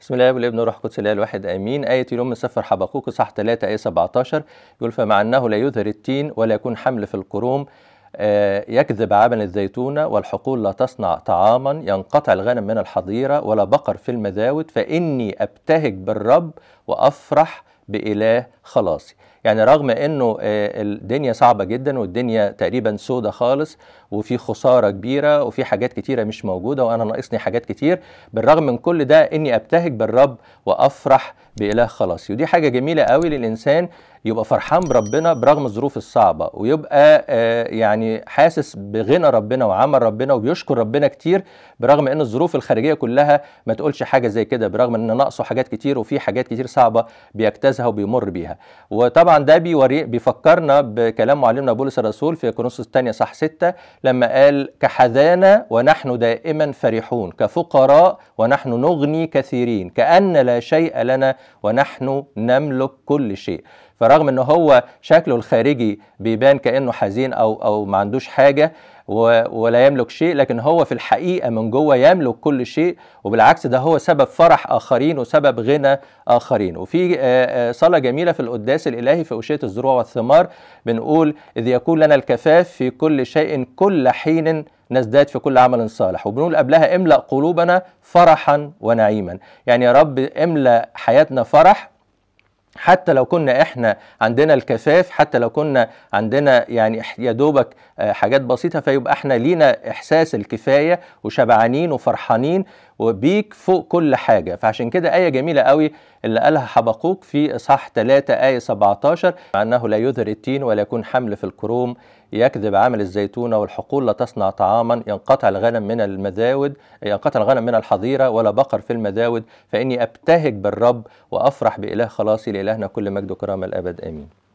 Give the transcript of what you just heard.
بسم الله والابن والروح القدس الله الواحد امين ايه يوم من سفر حبقوق صح 3 ايه 17 يقول فمع انه لا يذهر التين ولا يكون حمل في القروم آه، يكذب عبن الزيتون والحقول لا تصنع طعاما ينقطع الغنم من الحظيره ولا بقر في المذاود فاني ابتهج بالرب وافرح بإله خلاصي يعني رغم انه آه، الدنيا صعبه جدا والدنيا تقريبا سودة خالص وفي خساره كبيره وفي حاجات كتيره مش موجوده وانا ناقصني حاجات كتير بالرغم من كل ده اني ابتهج بالرب وافرح باله خلاصي ودي حاجه جميله قوي للانسان يبقى فرحان بربنا برغم الظروف الصعبه ويبقى آه، يعني حاسس بغنى ربنا وعمل ربنا وبيشكر ربنا كتير برغم ان الظروف الخارجيه كلها ما تقولش حاجه زي كده برغم ان ناقصه حاجات كتير وفي حاجات كتير صعبه بيجتازها وبيمر بيها وطبعا ده بيوري بيفكرنا بكلام معلمنا بولس الرسول في كورنثوس الثانيه صح 6 لما قال كحذانا ونحن دائما فرحون كفقراء ونحن نغني كثيرين كأن لا شيء لنا ونحن نملك كل شيء فرغم ان هو شكله الخارجي بيبان كانه حزين او او ما عندوش حاجه ولا يملك شيء لكن هو في الحقيقه من جوه يملك كل شيء وبالعكس ده هو سبب فرح اخرين وسبب غنى اخرين وفي آه، آه، صلاه جميله في القداس الالهي في اوشيه الزروع والثمار بنقول اذ يكون لنا الكفاف في كل شيء كل حين نزداد في كل عمل صالح وبنقول قبلها املأ قلوبنا فرحا ونعيما يعني يا رب املأ حياتنا فرح حتى لو كنا احنا عندنا الكفاف حتى لو كنا عندنا يعني يا دوبك آه، حاجات بسيطه فيبقى احنا لينا احساس الكفايه وشبعانين وفرحانين وبيك فوق كل حاجة فعشان كده آية جميلة قوي اللي قالها حبقوق في إصحاح 3 آية 17 مع أنه لا يذر التين ولا يكون حمل في الكروم يكذب عامل الزيتونة والحقول لا تصنع طعاما ينقطع الغنم من المذاود ينقطع الغنم من الحظيرة ولا بقر في المذاود فإني أبتهج بالرب وأفرح بإله خلاصي لإلهنا كل مجد وكرامة الأبد آمين